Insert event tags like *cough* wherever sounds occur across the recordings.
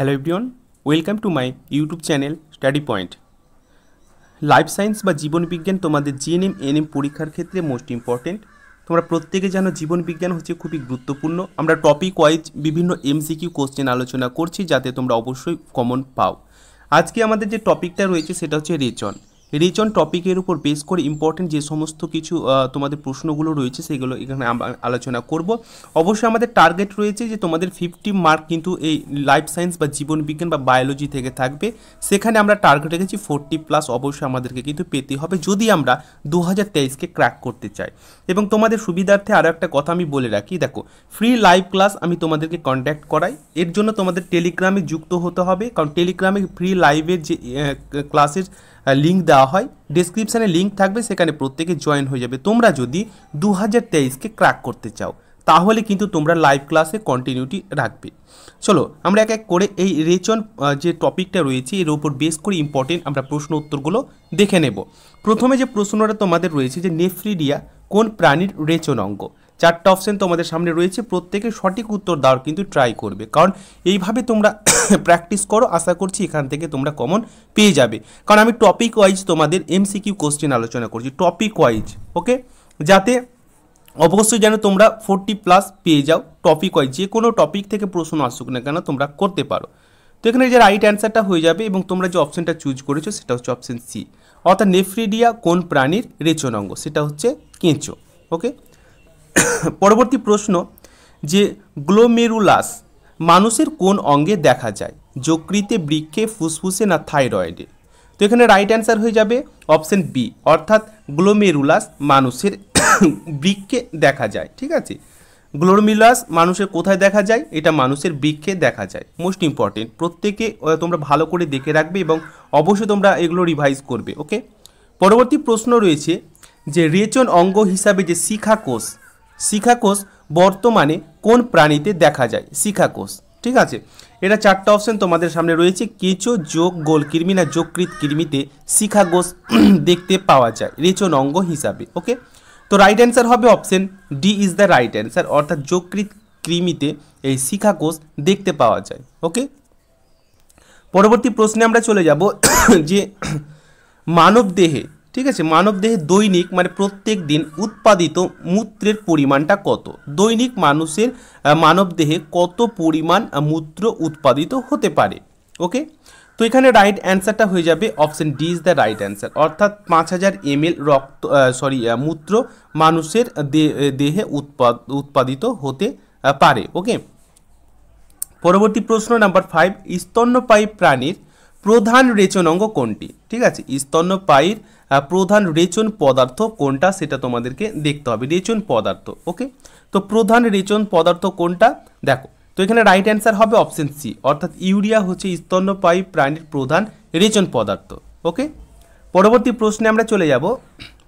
hello everyone welcome to my YouTube channel study point life science বা জীবনবিজ্ঞান তোমাদের GNM NM পরীক্ষার ক্ষেত্রে মোস্ট ইম্পর্টেন্ট তোমরা প্রত্যেকে জানো জীবনবিজ্ঞান হচ্ছে খুবই গুরুত্বপূর্ণ আমরা টপিক ওয়াইজ বিভিন্ন এমসিকিউ কোশ্চেন আলোচনা করছি যাতে তোমরা অবশ্যই কমন পাও আজকে আমাদের যে টপিকটা রয়েছে সেটা হচ্ছে রেচন অন টপিকের উপর বেস করে ইম্পর্টেন্ট যে সমস্ত কিছু তোমাদের প্রশ্নগুলো রয়েছে সেগুলো এখানে আলোচনা করব অবশ্যই আমাদের টার্গেট রয়েছে যে তোমাদের ফিফটি মার্ক কিন্তু এই লাইফ সায়েন্স বা জীবনবিজ্ঞান বা বায়োলজি থেকে থাকবে সেখানে আমরা টার্গেট রেখেছি ফোরটি প্লাস অবশ্যই আমাদেরকে কিন্তু পেতে হবে যদি আমরা দু হাজার তেইশকে ক্র্যাক করতে চাই এবং তোমাদের সুবিধার্থে আরও একটা কথা আমি বলে রাখি দেখো ফ্রি লাইভ ক্লাস আমি তোমাদেরকে কন্ট্যাক্ট করাই এর জন্য তোমাদের টেলিগ্রামে যুক্ত হতে হবে কারণ টেলিগ্রামে ফ্রি লাইভের যে ক্লাসের লিঙ্ক দেওয়া হয় ডিসক্রিপশানে লিঙ্ক থাকবে সেখানে প্রত্যেকে জয়েন হয়ে যাবে তোমরা যদি দু হাজার তেইশকে ক্র্যাক করতে চাও তাহলে কিন্তু তোমরা লাইভ ক্লাসে কন্টিনিউটি রাখবে চলো আমরা এক এক করে এই রেচন যে টপিকটা রয়েছে এর উপর বেশ করে ইম্পর্টেন্ট আমরা প্রশ্ন উত্তরগুলো দেখে নেব প্রথমে যে প্রশ্নটা তোমাদের রয়েছে যে নেফ্রিডিয়া কোন প্রাণীর রেচন অঙ্গ চারটা অপশান তোমাদের সামনে রয়েছে প্রত্যেকে সঠিক উত্তর দেওয়ার কিন্তু ট্রাই করবে কারণ এইভাবে তোমরা প্র্যাকটিস *coughs* করো আশা করছি এখান থেকে তোমরা কমন পেয়ে যাবে কারণ আমি টপিক ওয়াইজ তোমাদের এমসিকিউ কোশ্চেন আলোচনা করছি টপিক ওয়াইজ ওকে যাতে অবশ্যই যেন তোমরা ফোরটি প্লাস পেয়ে যাও টপিক ওয়াইজ যে কোনো টপিক থেকে প্রশ্ন আসুক না কেন তোমরা করতে পারো তো এখানে যে রাইট অ্যান্সারটা হয়ে যাবে এবং তোমরা যে অপশানটা চুজ করেছো সেটা হচ্ছে অপশান সি অর্থাৎ নেফ্রিডিয়া কোন প্রাণীর রেচনাঙ্গ সেটা হচ্ছে কেঁচো ওকে পরবর্তী প্রশ্ন যে গ্লোমেরুলাস মানুষের কোন অঙ্গে দেখা যায় যকৃতে বৃক্ষে ফুসফুসে না থাইরয়েডে তো এখানে রাইট অ্যান্সার হয়ে যাবে অপশন বি অর্থাৎ গ্লোমেরুলাস মানুষের *coughs* বৃক্ষে দেখা যায় ঠিক আছে গ্লোরমিলাস মানুষের কোথায় দেখা যায় এটা মানুষের বৃক্ষে দেখা যায় মোস্ট ইম্পর্টেন্ট প্রত্যেকে তোমরা ভালো করে দেখে রাখবে এবং অবশ্যই তোমরা এগুলো রিভাইজ করবে ওকে পরবর্তী প্রশ্ন রয়েছে যে রেচন অঙ্গ হিসাবে যে শিখা কোষ শিখাকোষ বর্তমানে কোন প্রাণীতে দেখা যায় শিখাকোষ ঠিক আছে এটা চারটা অপশন তোমাদের সামনে রয়েছে কেঁচো যোগ গোল কৃমি না যোগকৃত কৃমিতে শিখাগোষ *clears throat* দেখতে পাওয়া যায় রেচন অঙ্গ হিসাবে ওকে তো রাইট অ্যান্সার হবে option D is the right answer অর্থাৎ যোগকৃত কৃমিতে এই শিখাকোষ দেখতে পাওয়া যায় ওকে পরবর্তী প্রশ্নে আমরা চলে যাব *clears throat* যে *clears throat* মানব দেহে ঠিক আছে মানবদেহে দৈনিক মানে প্রত্যেক দিন উৎপাদিত মূত্রের পরিমাণটা কত দৈনিক মানুষের মানবদেহে কত পরিমাণ মূত্র উৎপাদিত হতে পারে ওকে তো এখানে রাইট অ্যান্সারটা হয়ে যাবে option D is the right answer অর্থাৎ পাঁচ হাজার এল রক্ত সরি মূত্র মানুষের দেহে উৎপাদিত হতে পারে ওকে পরবর্তী প্রশ্ন নাম্বার ফাইভ স্তন্যপায়ী প্রাণীর প্রধান অঙ্গ কোনটি ঠিক আছে স্তন্যপায়ীর প্রধান রেচন পদার্থ কোনটা সেটা তোমাদেরকে দেখতে হবে রেচন পদার্থ ওকে তো প্রধান রেচন পদার্থ কোনটা দেখো তো এখানে রাইট অ্যান্সার হবে অপশন সি অর্থাৎ ইউরিয়া হচ্ছে স্তন্যপায়ী প্রাণীর প্রধান রেচন পদার্থ ওকে পরবর্তী প্রশ্নে আমরা চলে যাব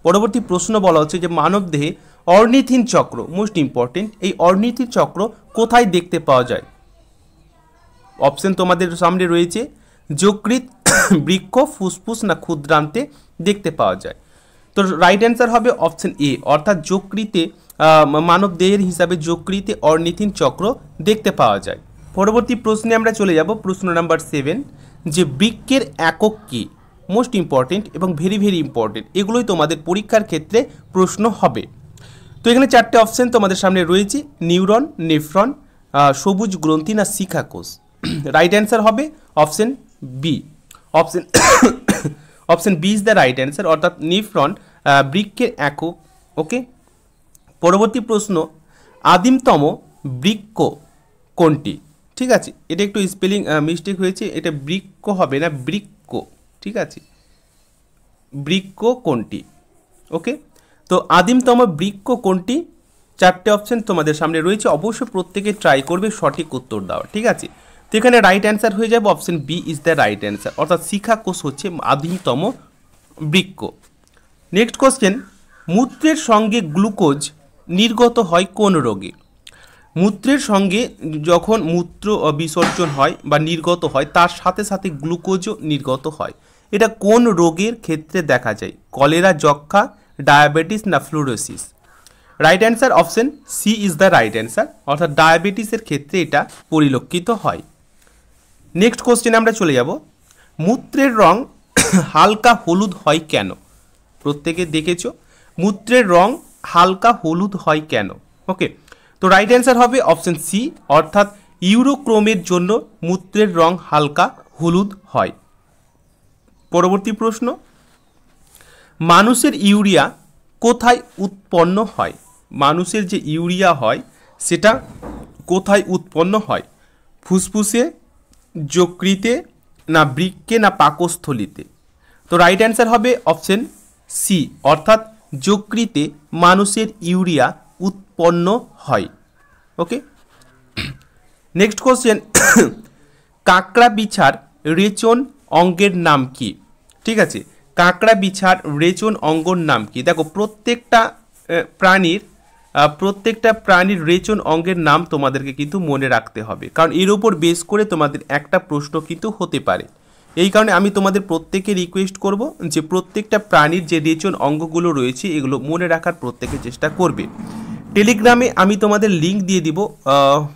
পরবর্তী প্রশ্ন বলা হচ্ছে যে মানব দেহে অর্নিথিন চক্র মোস্ট ইম্পর্টেন্ট এই অর্নিথিন চক্র কোথায় দেখতে পাওয়া যায় অপশন তোমাদের সামনে রয়েছে যকৃত *coughs* বৃক্ষ ফুসফুস না ক্ষুদ্রান্তে দেখতে পাওয়া যায় তো রাইট অ্যান্সার হবে অপশন এ অর্থাৎ যকৃতে মানব দেহের হিসাবে যকৃতে অর্নিথিন চক্র দেখতে পাওয়া যায় পরবর্তী প্রশ্নে আমরা চলে যাব প্রশ্ন নাম্বার সেভেন যে বৃক্ষের একক কে মোস্ট ইম্পর্টেন্ট এবং ভেরি ভেরি ইম্পর্টেন্ট এগুলোই তোমাদের পরীক্ষার ক্ষেত্রে প্রশ্ন হবে তো এখানে চারটে অপশন তোমাদের সামনে রয়েছে নিউরন নেফ্রন সবুজ গ্রন্থি না শিখাকোষ রাইট *coughs* অ্যান্সার হবে option B option option B is the right answer অর্থাৎ নিফ্রন বৃক্ষের একক ওকে পরবর্তী প্রশ্ন আদিমতম বৃক্ষ কোনটি ঠিক আছে এটা একটু স্পেলিং মিস্টেক হয়েছে এটা বৃক্ষ হবে না বৃক্ষ ঠিক আছে বৃক্ষ কোনটি ওকে তো আদিমতম বৃক্ষ কোনটি চারটে অপশান তোমাদের সামনে রয়েছে অবশ্যই প্রত্যেকে ট্রাই করবে সঠিক উত্তর দেওয়া ঠিক আছে তো এখানে রাইট অ্যান্সার হয়ে যাবে option B is the right answer অর্থাৎ শিখা কোষ হচ্ছে আদিমতম বৃক্ষ নেক্সট কোশ্চেন মূত্রের সঙ্গে গ্লুকোজ নির্গত হয় কোন রোগে মূত্রের সঙ্গে যখন মূত্র বিসর্জন হয় বা নির্গত হয় তার সাথে সাথে গ্লুকোজও নির্গত হয় এটা কোন রোগের ক্ষেত্রে দেখা যায় কলেরা যক্ষা ডায়াবেটিস না fluorosis right answer option C is the right answer অর্থাৎ ডায়াবেটিসের ক্ষেত্রে এটা পরিলক্ষিত হয় নেক্সট কোশ্চেনে আমরা চলে যাব মূত্রের রং হালকা হলুদ হয় কেন প্রত্যেকে দেখেছ মূত্রের রং হালকা হলুদ হয় কেন ওকে তো রাইট অ্যান্সার হবে অপশান সি অর্থাৎ ইউরোক্রোমের জন্য মূত্রের রং হালকা হলুদ হয় পরবর্তী প্রশ্ন মানুষের ইউরিয়া কোথায় উৎপন্ন হয় মানুষের যে ইউরিয়া হয় সেটা কোথায় উৎপন্ন হয় ফুসফুসে যকৃতে না বৃক্কে না পাকস্থলিতে তো রাইট অ্যান্সার হবে অপশন সি অর্থাৎ যকৃতে মানুষের ইউরিয়া উৎপন্ন হয় ওকে নেক্সট কোশ্চেন কাঁকড়া বিছার রেচন অঙ্গের নাম কি ঠিক আছে কাঁকড়া বিছার রেচন অঙ্গর নাম কি দেখো প্রত্যেকটা প্রাণীর প্রত্যেকটা প্রাণীর রেচন অঙ্গের নাম তোমাদেরকে কিন্তু মনে রাখতে হবে কারণ এর ওপর বেস করে তোমাদের একটা প্রশ্ন কিন্তু হতে পারে এই কারণে আমি তোমাদের প্রত্যেকে রিকোয়েস্ট করব যে প্রত্যেকটা প্রাণীর যে রেচন অঙ্গগুলো রয়েছে এগুলো মনে রাখার প্রত্যেকে চেষ্টা করবে টেলিগ্রামে আমি তোমাদের লিঙ্ক দিয়ে দিব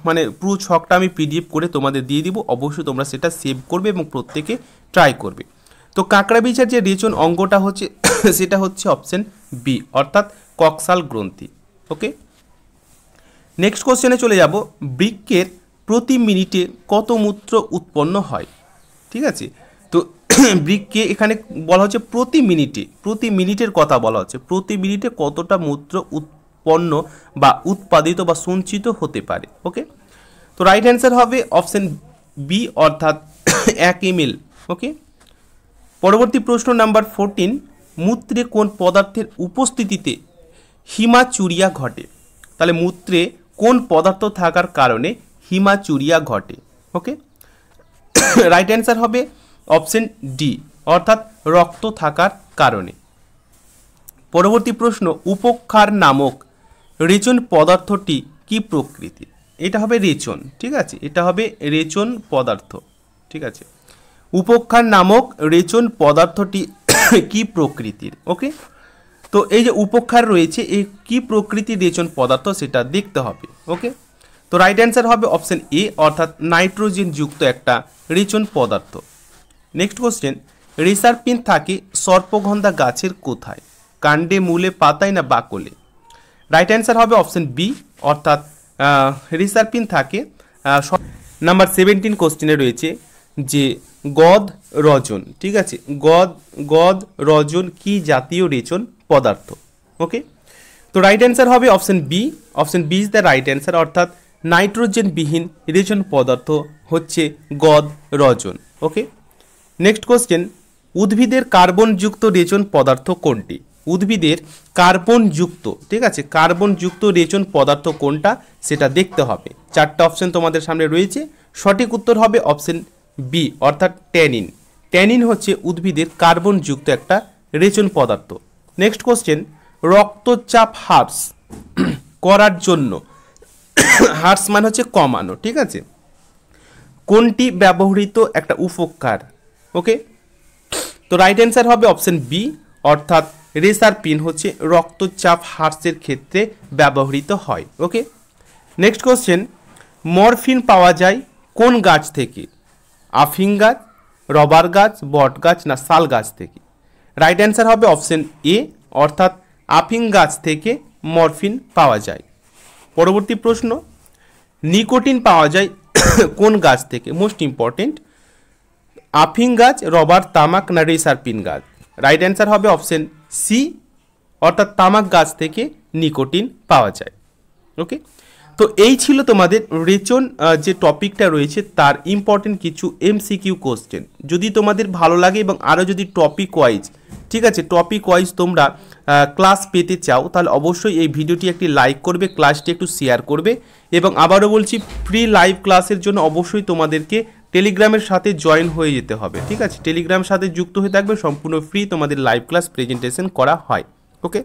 মানে পুরো ছকটা আমি পিডিএফ করে তোমাদের দিয়ে দিব অবশ্যই তোমরা সেটা সেভ করবে এবং প্রত্যেকে ট্রাই করবে তো কাঁকড়া বিচার যে রেচন অঙ্গটা হচ্ছে *coughs* সেটা হচ্ছে অপশন বি অর্থাৎ কক্সাল গ্রন্থি ওকে নেক্সট কোশ্চেনে চলে যাব বৃক্ষের প্রতি মিনিটে কত মূত্র উৎপন্ন হয় ঠিক আছে তো *clears throat* বৃক্ষকে এখানে বলা হচ্ছে প্রতি মিনিটে প্রতি মিনিটের কথা বলা হচ্ছে প্রতি মিনিটে কতটা মূত্র উৎপন্ন বা উৎপাদিত বা সঞ্চিত হতে পারে ওকে তো রাইট অ্যান্সার হবে অপশান বি অর্থাৎ *clears throat* এক ইমেল ওকে পরবর্তী প্রশ্ন নাম্বার ফোরটিন মূত্রে কোন পদার্থের উপস্থিতিতে হিমাচুরিয়া ঘটে তাহলে মূত্রে কোন পদার্থ থাকার কারণে হিমাচুরিয়া ঘটে ওকে রাইট অ্যান্সার হবে অপশন ডি অর্থাৎ রক্ত থাকার কারণে পরবর্তী প্রশ্ন উপক্ষার নামক রেচন পদার্থটি কি প্রকৃতি এটা হবে রেচন ঠিক আছে এটা হবে রেচন পদার্থ ঠিক আছে উপক্ষার নামক রেচন পদার্থটি *coughs* কি প্রকৃতির ওকে তো এই যে উপক্ষার রয়েছে এই কি প্রকৃতি রেচন পদার্থ সেটা দেখতে হবে ওকে তো রাইট অ্যান্সার হবে অপশন এ অর্থাৎ নাইট্রোজেন যুক্ত একটা রেচন পদার্থ নেক্সট কোশ্চেন রিসারপিন থাকে সর্পগন্ধা গাছের কোথায় কাণ্ডে মূলে পাতায় না বাকলে রাইট অ্যান্সার হবে অপশান বি অর্থাৎ রিসারপিন থাকে নাম্বার সেভেন্টিন কোশ্চেনে রয়েছে যে গদ রজন ঠিক আছে গদ গদ রজন কি জাতীয় রেচন পদার্থ ওকে তো রাইট অ্যান্সার হবে option B option B is the right answer অর্থাৎ নাইট্রোজেনবিহীন রেচন পদার্থ হচ্ছে গদ রজন ওকে নেক্সট কোয়েশ্চেন উদ্ভিদের কার্বনযুক্ত রেচন পদার্থ কোনটি উদ্ভিদের কার্বনযুক্ত ঠিক আছে কার্বনযুক্ত রেচন পদার্থ কোনটা সেটা দেখতে হবে চারটা অপশন তোমাদের সামনে রয়েছে সঠিক উত্তর হবে অপশন বি অর্থাৎ ট্যানিন ট্যানিন হচ্ছে উদ্ভিদের কার্বনযুক্ত একটা রেচন পদার্থ নেক্সট কোশ্চেন রক্তচাপ হার্স *clears throat* করার জন্য *clears throat* হার্স মানে হচ্ছে কমানো ঠিক আছে কোনটি ব্যবহৃত একটা উপকার ওকে তো রাইট অ্যান্সার হবে অপশন বি অর্থাৎ রেসার পিন হচ্ছে রক্তচাপ হার্সের ক্ষেত্রে ব্যবহৃত হয় ওকে নেক্সট কোশ্চেন মরফিন পাওয়া যায় কোন গাছ থেকে আফিং গাছ রবার গাছ বট গাছ না শাল গাছ থেকে রাইট অ্যান্সার হবে অপশন এ অর্থাৎ আফিং গাছ থেকে মরফিন পাওয়া যায় পরবর্তী প্রশ্ন নিকোটিন পাওয়া যায় *coughs* কোন গাছ থেকে মোস্ট ইম্পর্টেন্ট আফিং গাছ রবার তামাক না রেসারপিন গাছ রাইট অ্যান্সার হবে অপশন সি অর্থাৎ তামাক গাছ থেকে নিকোটিন পাওয়া যায় ওকে তো এই ছিল তোমাদের রেচন যে টপিকটা রয়েছে তার ইম্পর্টেন্ট কিছু এমসিকিউ কোশ্চেন যদি তোমাদের ভালো লাগে এবং আরও যদি টপিক ওয়াইজ ঠিক আছে টপিক ওয়াইজ তোমরা ক্লাস পেতে চাও তাহলে অবশ্যই এই ভিডিওটি একটি লাইক করবে ক্লাসটি একটু শেয়ার করবে এবং আবারও বলছি ফ্রি লাইভ ক্লাসের জন্য অবশ্যই তোমাদেরকে টেলিগ্রামের সাথে জয়েন হয়ে যেতে হবে ঠিক আছে টেলিগ্রাম সাথে যুক্ত হয়ে থাকবে সম্পূর্ণ ফ্রি তোমাদের লাইভ ক্লাস প্রেজেন্টেশন করা হয় ওকে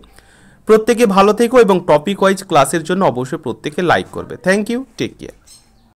প্রত্যেকে ভালো থেকো এবং টপিক ওয়াইজ ক্লাসের জন্য অবশ্যই প্রত্যেকে লাইক করবে থ্যাংক ইউ টেক কেয়ার